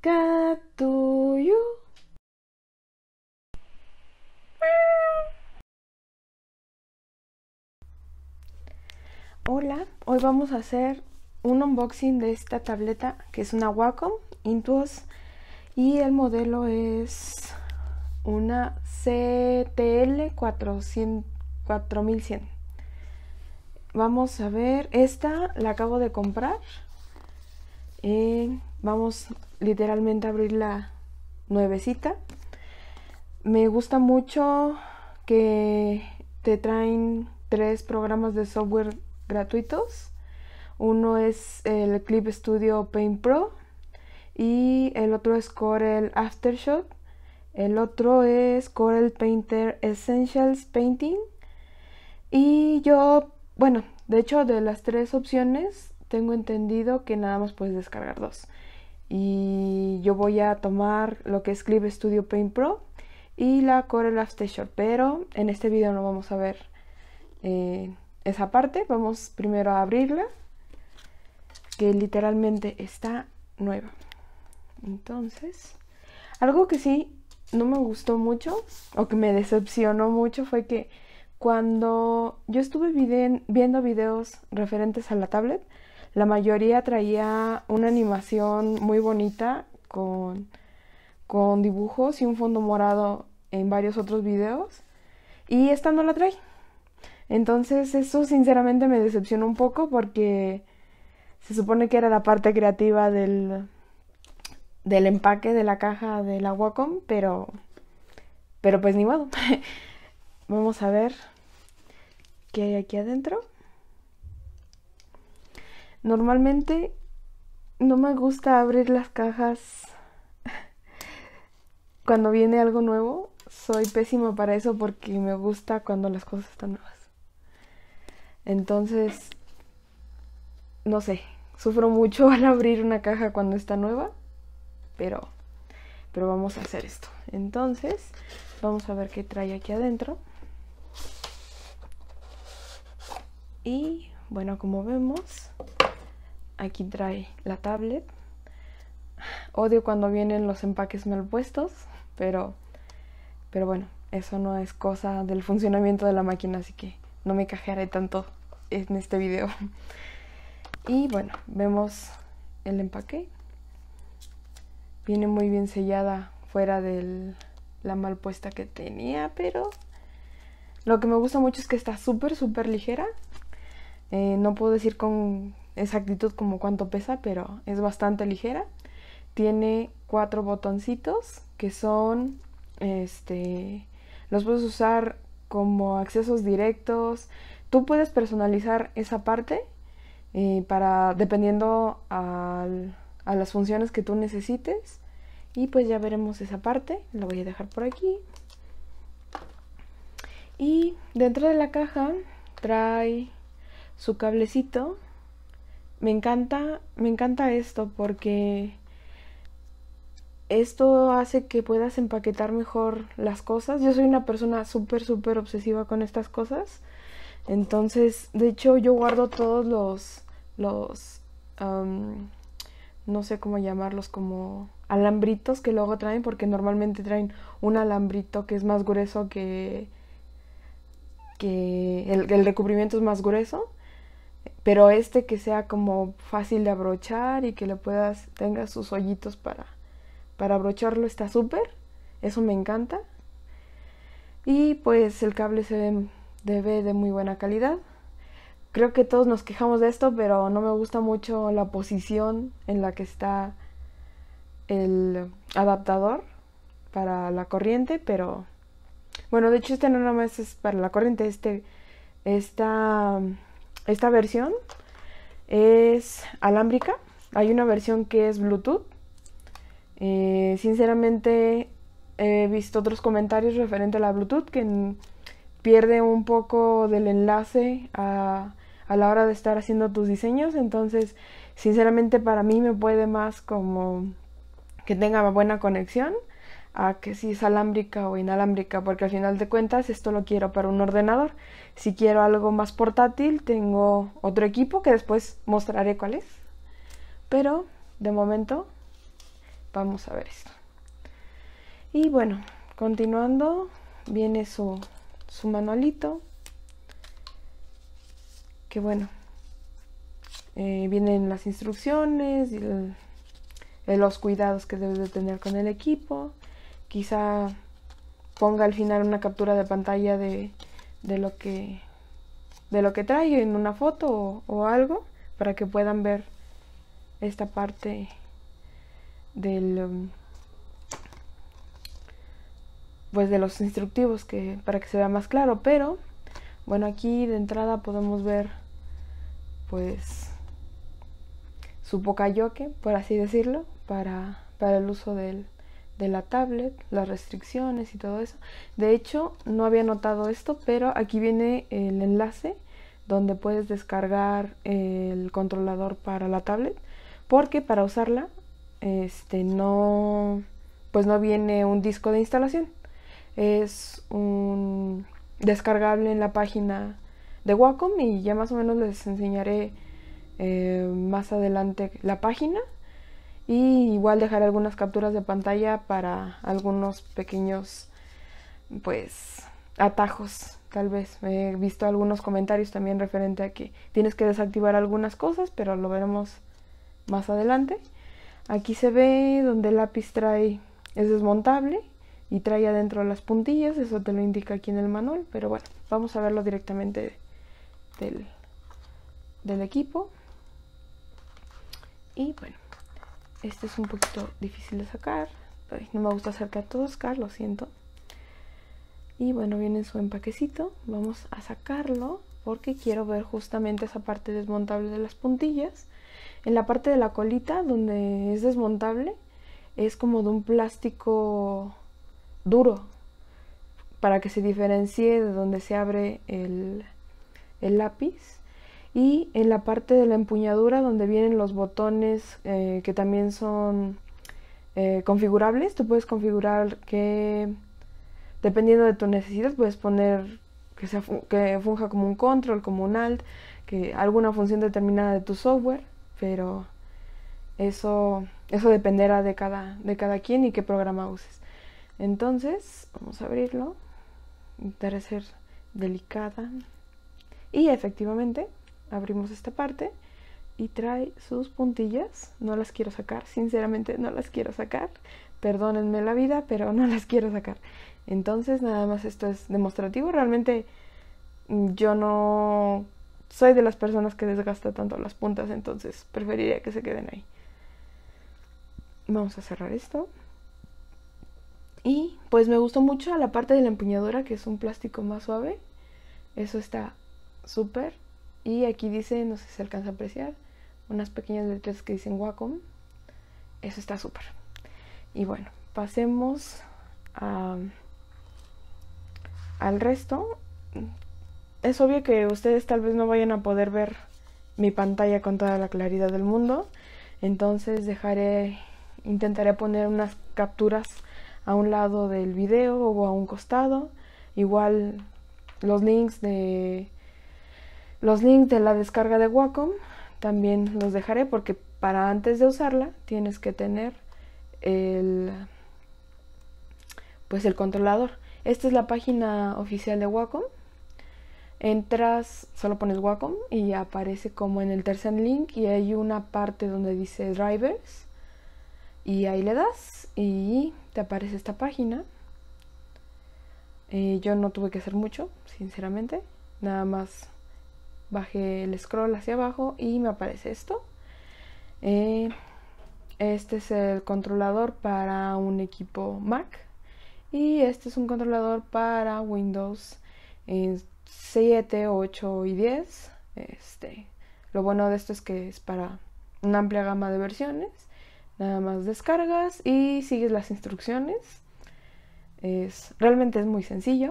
Catuyu. Hola, hoy vamos a hacer un unboxing de esta tableta que es una Wacom Intuos y el modelo es una CTL 4100 vamos a ver esta la acabo de comprar Vamos literalmente a abrir la nuevecita. Me gusta mucho que te traen tres programas de software gratuitos. Uno es el Clip Studio Paint Pro y el otro es Corel Aftershot. El otro es Corel Painter Essentials Painting. Y yo, bueno, de hecho de las tres opciones tengo entendido que nada más puedes descargar dos y yo voy a tomar lo que es Clip Studio Paint Pro y la Corel Station, pero en este video no vamos a ver eh, esa parte, vamos primero a abrirla, que literalmente está nueva. Entonces, algo que sí no me gustó mucho o que me decepcionó mucho fue que cuando yo estuve viendo videos referentes a la tablet, la mayoría traía una animación muy bonita con, dibujos y un fondo morado en varios otros videos. Y esta no la trae. Entonces eso sinceramente me decepcionó un poco porque se supone que era la parte creativa del, del empaque de la caja de la Wacom, pero, pero pues ni modo. Vamos a ver qué hay aquí adentro. Normalmente no me gusta abrir las cajas cuando viene algo nuevo. Soy pésima para eso porque me gusta cuando las cosas están nuevas. Entonces, no sé, sufro mucho al abrir una caja cuando está nueva, pero, pero vamos a hacer esto. Entonces, vamos a ver qué trae aquí adentro. Y bueno, como vemos, Aquí trae la tablet. Odio cuando vienen los empaques mal puestos, pero, pero bueno, eso no es cosa del funcionamiento de la máquina, así que no me cajearé tanto en este video. Y bueno, vemos el empaque. Viene muy bien sellada fuera de la mal puesta que tenía, pero lo que me gusta mucho es que está súper, súper ligera. Eh, no puedo decir con exactitud como cuánto pesa, pero es bastante ligera. Tiene cuatro botoncitos que son, este, los puedes usar como accesos directos. Tú puedes personalizar esa parte eh, para, dependiendo a las funciones que tú necesites. Y pues ya veremos esa parte. La voy a dejar por aquí. Y dentro de la caja trae su cablecito me encanta, me encanta esto porque esto hace que puedas empaquetar mejor las cosas. Yo soy una persona súper, súper obsesiva con estas cosas. Entonces, de hecho, yo guardo todos los, los, no sé cómo llamarlos, como alambritos que luego traen, porque normalmente traen un alambrito que es más grueso que, que el recubrimiento es más grueso pero este que sea como fácil de abrochar y que le puedas, tenga sus hoyitos para, para abrocharlo está súper, eso me encanta. Y pues el cable se ve de, de muy buena calidad. Creo que todos nos quejamos de esto, pero no me gusta mucho la posición en la que está el adaptador para la corriente, pero bueno, de hecho este no nomás es para la corriente, este está esta versión es alámbrica. Hay una versión que es Bluetooth. Eh, sinceramente he visto otros comentarios referente a la Bluetooth que pierde un poco del enlace a la hora de estar haciendo tus diseños. Entonces, sinceramente para mí me puede más como que tenga buena conexión a que si es alámbrica o inalámbrica, porque al final de cuentas esto lo quiero para un ordenador. Si quiero algo más portátil, tengo otro equipo que después mostraré cuál es. Pero de momento vamos a ver esto. Y bueno, continuando, viene su, su manualito. Que bueno, eh, vienen las instrucciones, los cuidados que debes de tener con el equipo quizá ponga al final una captura de pantalla de, lo que de lo que trae en una foto o, algo para que puedan ver esta parte del um, pues de los instructivos que para que se vea más claro pero bueno aquí de entrada podemos ver pues su pocayoque por así decirlo para, para el uso del de la tablet, las restricciones y todo eso. De hecho, no había notado esto, pero aquí viene el enlace donde puedes descargar el controlador para la tablet, porque para usarla este no pues no viene un disco de instalación. Es un descargable en la página de Wacom y ya más o menos les enseñaré eh, más adelante la página y igual dejar algunas capturas de pantalla para algunos pequeños pues atajos tal vez he visto algunos comentarios también referente a que tienes que desactivar algunas cosas pero lo veremos más adelante aquí se ve donde el lápiz trae es desmontable y trae adentro las puntillas eso te lo indica aquí en el manual pero bueno vamos a verlo directamente del, del equipo y bueno este es un poquito difícil de sacar. no me gusta hacer a todos, lo siento. Y bueno, viene su empaquecito. Vamos a sacarlo porque quiero ver justamente esa parte desmontable de las puntillas. En la parte de la colita, donde es desmontable, es como de un plástico duro para que se diferencie de donde se abre el lápiz y en la parte de la empuñadura donde vienen los botones eh, que también son eh, configurables, tú puedes configurar que dependiendo de tu necesidad puedes poner que, que funja como un control, como un alt, que alguna función determinada de tu software, pero eso, eso dependerá de cada, de cada quien y qué programa uses. Entonces, vamos a abrirlo, debe ser delicada y efectivamente abrimos esta parte y trae sus puntillas. No las quiero sacar, sinceramente no las quiero sacar. Perdónenme la vida, pero no las quiero sacar. Entonces nada más esto es demostrativo. Realmente mm, yo no soy de las personas que desgasta tanto las puntas, entonces preferiría que se queden ahí. Vamos a cerrar esto. Y pues me gustó mucho la parte de la empuñadura, que es un plástico más suave. Eso está súper y aquí dice, no sé si se alcanza a apreciar, unas pequeñas letras que dicen Wacom. Eso está súper. Y bueno, pasemos al resto. Es obvio que ustedes tal vez no vayan a poder ver mi pantalla con toda la claridad del mundo. Entonces dejaré, intentaré poner unas capturas a un lado del video o a un costado. Igual los links de los links de la descarga de Wacom también los dejaré porque para antes de usarla tienes que tener el pues el controlador. Esta es la página oficial de Wacom. Entras, solo pones Wacom y aparece como en el tercer link y hay una parte donde dice drivers y ahí le das y te aparece esta página. Eh, yo no tuve que hacer mucho, sinceramente, nada más bajé el scroll hacia abajo y me aparece esto. Eh, este es el controlador para un equipo Mac y este es un controlador para Windows 7, eh, 8 y 10. Este, lo bueno de esto es que es para una amplia gama de versiones. Nada más descargas y sigues las instrucciones. Es, realmente es muy sencillo.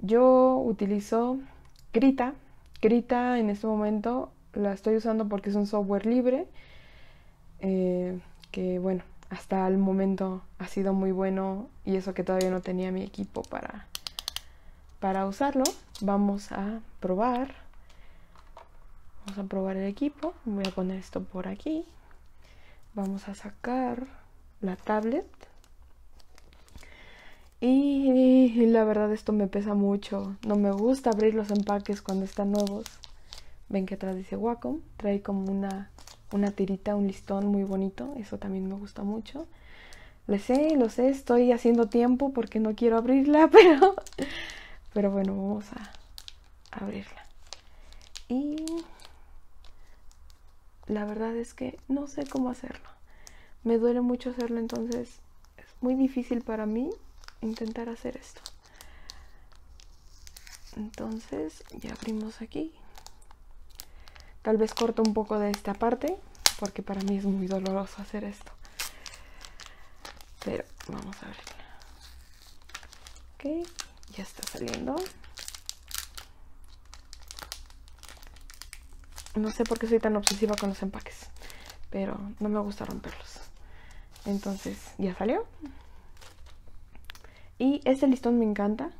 Yo utilizo Grita en este momento la estoy usando porque es un software libre, eh, que bueno, hasta el momento ha sido muy bueno y eso que todavía no tenía mi equipo para, para usarlo. Vamos a probar. Vamos a probar el equipo. Voy a poner esto por aquí. Vamos a sacar la tablet. Y, la verdad esto me pesa mucho. No me gusta abrir los empaques cuando están nuevos. Ven que atrás dice Wacom. Trae como una, una tirita, un listón muy bonito. Eso también me gusta mucho. Lo sé, lo sé, estoy haciendo tiempo porque no quiero abrirla, pero, pero bueno, vamos a abrirla. Y la verdad es que no sé cómo hacerlo. Me duele mucho hacerlo, entonces es muy difícil para mí intentar hacer esto entonces ya abrimos aquí tal vez corto un poco de esta parte porque para mí es muy doloroso hacer esto pero vamos a ver ok ya está saliendo no sé por qué soy tan obsesiva con los empaques pero no me gusta romperlos entonces ya salió y este listón me encanta.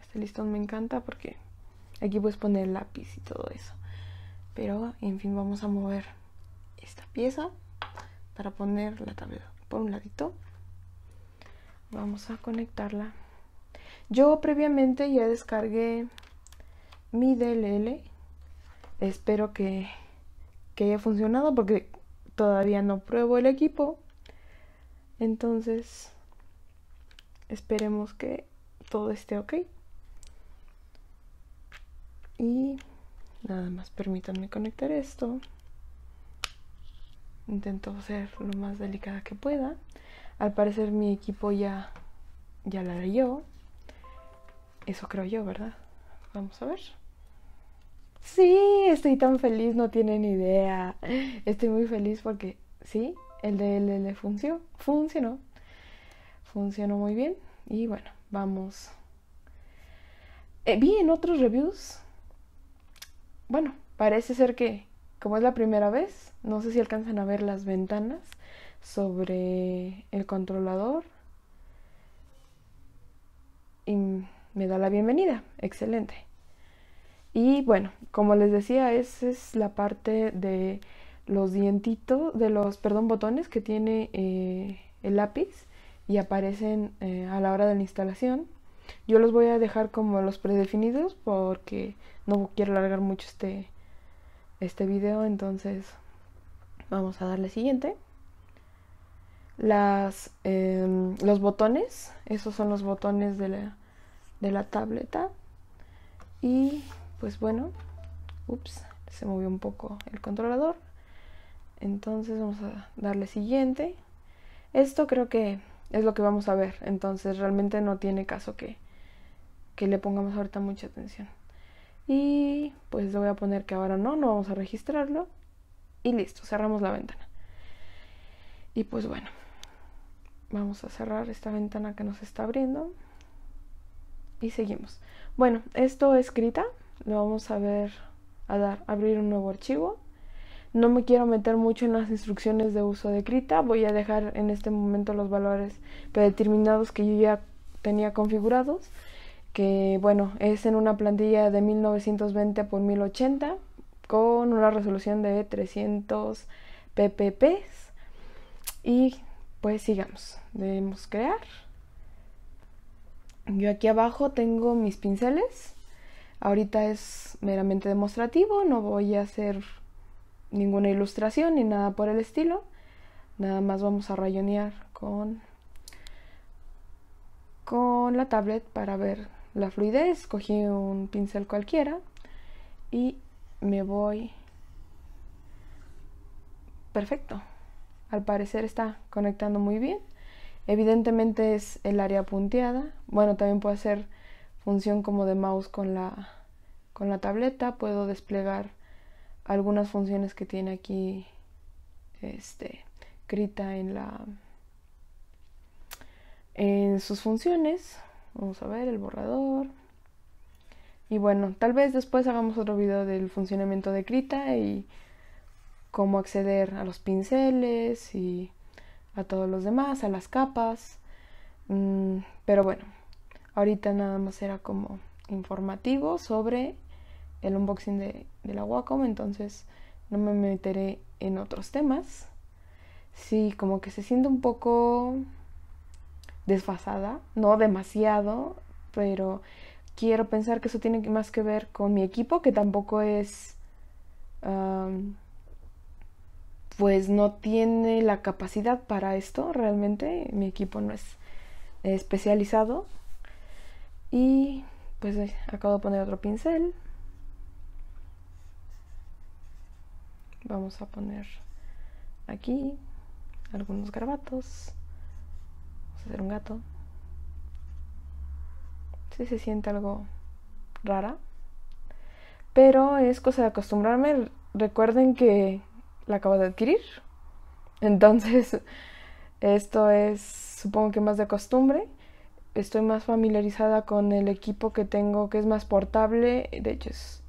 Este listón me encanta porque aquí puedes poner lápiz y todo eso. Pero, en fin, vamos a mover esta pieza para poner la tabla por un ladito. Vamos a conectarla. Yo previamente ya descargué mi DLL. Espero que haya funcionado porque todavía no pruebo el equipo. Entonces, esperemos que todo esté ok. Y nada más permítanme conectar esto. Intento ser lo más delicada que pueda. Al parecer mi equipo ya, ya la yo Eso creo yo, ¿verdad? Vamos a ver. Sí, estoy tan feliz, no tienen idea. Estoy muy feliz porque sí, el DLL funcionó. funcionó funcionó muy bien y bueno, vamos. Eh, vi en otros reviews, bueno, parece ser que como es la primera vez, no sé si alcanzan a ver las ventanas sobre el controlador. Y me da la bienvenida, excelente. Y bueno, como les decía, esa es la parte de los dientitos, de los, perdón, botones que tiene eh, el lápiz y aparecen eh, a la hora de la instalación. Yo los voy a dejar como los predefinidos porque no quiero alargar mucho este, este video, entonces vamos a darle siguiente. Las, em, los botones, esos son los botones de la, de la tableta. Y pues bueno, ups, se movió un poco el controlador. Entonces vamos a darle siguiente. Esto creo que es lo que vamos a ver. Entonces realmente no tiene caso que, que le pongamos ahorita mucha atención. Y pues le voy a poner que ahora no, no vamos a registrarlo. Y listo, cerramos la ventana. Y pues bueno, vamos a cerrar esta ventana que nos está abriendo. Y seguimos. Bueno, esto escrita, lo vamos a ver, a dar, abrir un nuevo archivo. No me quiero meter mucho en las instrucciones de uso de Krita, voy a dejar en este momento los valores predeterminados que yo ya tenía configurados, que bueno, es en una plantilla de 1920 x 1080 con una resolución de 300 ppp y pues sigamos, debemos crear. Yo aquí abajo tengo mis pinceles, ahorita es meramente demostrativo, no voy a hacer ninguna ilustración ni nada por el estilo. Nada más vamos a rayonear con, con la tablet para ver la fluidez. Cogí un pincel cualquiera y me voy... Perfecto. Al parecer está conectando muy bien. Evidentemente es el área punteada. Bueno, también puedo hacer función como de mouse con la, con la tableta. Puedo desplegar algunas funciones que tiene aquí este, Krita en la en sus funciones. Vamos a ver el borrador. Y bueno, tal vez después hagamos otro video del funcionamiento de Krita y cómo acceder a los pinceles y a todos los demás, a las capas. Mm, pero bueno, ahorita nada más era como informativo sobre el unboxing de de la Wacom, entonces no me meteré en otros temas. Sí, como que se siente un poco desfasada, no demasiado, pero quiero pensar que eso tiene más que ver con mi equipo, que tampoco es, pues no tiene la capacidad para esto realmente, mi equipo no es especializado. Y pues eh, acabo de poner otro pincel, vamos a poner aquí algunos garbatos vamos a hacer un gato si sí, se siente algo rara pero es cosa de acostumbrarme recuerden que la acabo de adquirir entonces esto es supongo que más de costumbre estoy más familiarizada con el equipo que tengo que es más portable de hecho es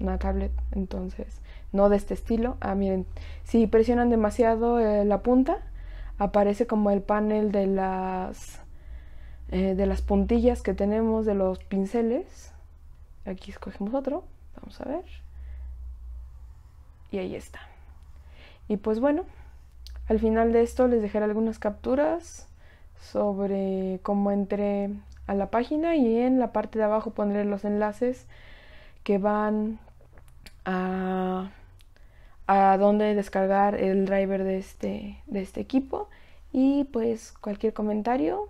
una tablet entonces no de este estilo. Ah, miren, si presionan demasiado eh, la punta, aparece como el panel de las, eh, de las puntillas que tenemos de los pinceles. Aquí escogemos otro, vamos a ver. Y ahí está. Y pues bueno, al final de esto les dejaré algunas capturas sobre cómo entré a la página y en la parte de abajo pondré los enlaces que van a a dónde descargar el driver de este, de este equipo y pues cualquier comentario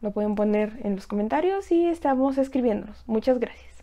lo pueden poner en los comentarios y estamos escribiéndolos. Muchas gracias.